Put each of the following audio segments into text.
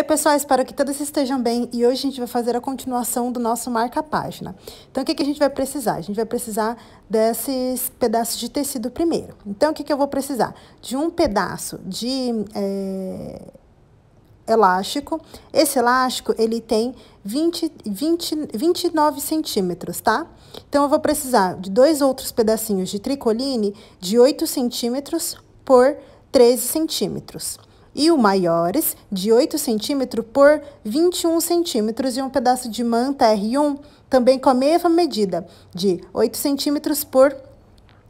Oi, pessoal, espero que todos estejam bem e hoje a gente vai fazer a continuação do nosso marca-página. Então, o que, que a gente vai precisar? A gente vai precisar desses pedaços de tecido primeiro. Então, o que, que eu vou precisar? De um pedaço de é, elástico. Esse elástico, ele tem 20, 20, 29 centímetros, tá? Então, eu vou precisar de dois outros pedacinhos de tricoline de 8 centímetros por 13 centímetros e o maiores, de 8 cm por 21 cm, e um pedaço de manta R1, também com a mesma medida, de 8 cm por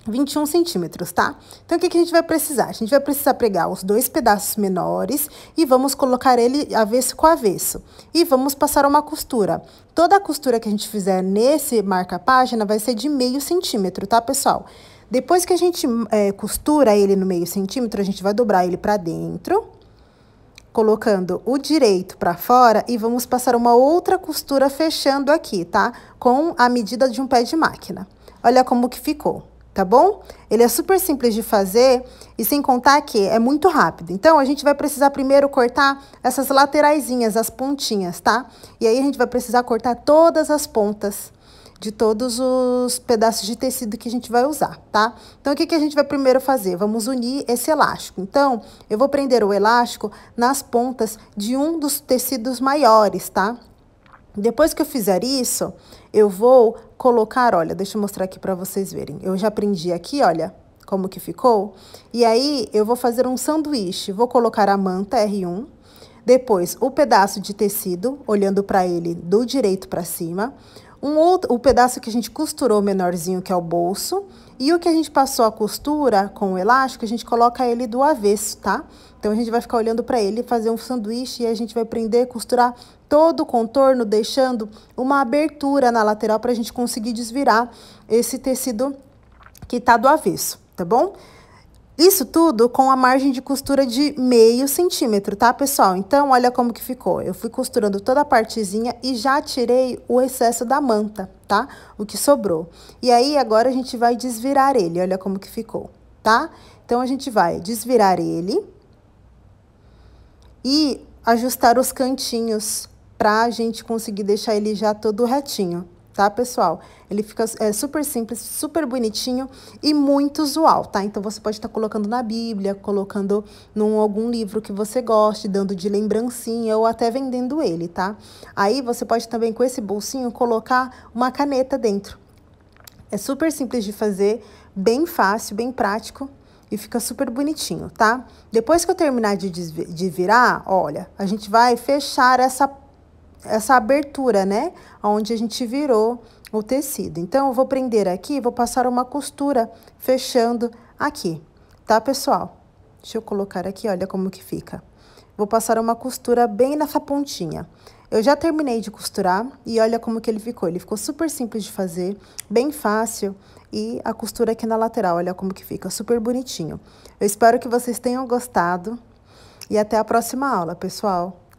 21 centímetros, tá? Então, o que, que a gente vai precisar? A gente vai precisar pregar os dois pedaços menores e vamos colocar ele avesso com avesso. E vamos passar uma costura. Toda a costura que a gente fizer nesse marca-página vai ser de meio centímetro, tá, pessoal? Depois que a gente é, costura ele no meio centímetro, a gente vai dobrar ele para dentro, colocando o direito para fora e vamos passar uma outra costura fechando aqui, tá? Com a medida de um pé de máquina. Olha como que ficou, tá bom? Ele é super simples de fazer e sem contar que é muito rápido. Então, a gente vai precisar primeiro cortar essas lateraisinhas, as pontinhas, tá? E aí, a gente vai precisar cortar todas as pontas de todos os pedaços de tecido que a gente vai usar, tá? Então, o que, que a gente vai primeiro fazer? Vamos unir esse elástico. Então, eu vou prender o elástico nas pontas de um dos tecidos maiores, tá? Depois que eu fizer isso, eu vou colocar, olha, deixa eu mostrar aqui para vocês verem. Eu já prendi aqui, olha, como que ficou. E aí, eu vou fazer um sanduíche. Vou colocar a manta R1, depois o pedaço de tecido, olhando para ele do direito para cima, um outro, o pedaço que a gente costurou menorzinho, que é o bolso, e o que a gente passou a costura com o elástico, a gente coloca ele do avesso, tá? Então, a gente vai ficar olhando para ele, fazer um sanduíche, e a gente vai prender, costurar todo o contorno, deixando uma abertura na lateral para a gente conseguir desvirar esse tecido que tá do avesso, tá bom? Isso tudo com a margem de costura de meio centímetro, tá, pessoal? Então, olha como que ficou. Eu fui costurando toda a partezinha e já tirei o excesso da manta, tá? O que sobrou. E aí, agora a gente vai desvirar ele, olha como que ficou, tá? Então, a gente vai desvirar ele e ajustar os cantinhos pra gente conseguir deixar ele já todo retinho tá, pessoal? Ele fica é, super simples, super bonitinho e muito usual, tá? Então, você pode estar tá colocando na Bíblia, colocando num algum livro que você goste, dando de lembrancinha ou até vendendo ele, tá? Aí, você pode também, com esse bolsinho, colocar uma caneta dentro. É super simples de fazer, bem fácil, bem prático e fica super bonitinho, tá? Depois que eu terminar de, de virar, olha, a gente vai fechar essa essa abertura, né? Onde a gente virou o tecido. Então, eu vou prender aqui, vou passar uma costura fechando aqui, tá, pessoal? Deixa eu colocar aqui, olha como que fica. Vou passar uma costura bem nessa pontinha. Eu já terminei de costurar e olha como que ele ficou. Ele ficou super simples de fazer, bem fácil. E a costura aqui na lateral, olha como que fica, super bonitinho. Eu espero que vocês tenham gostado e até a próxima aula, pessoal.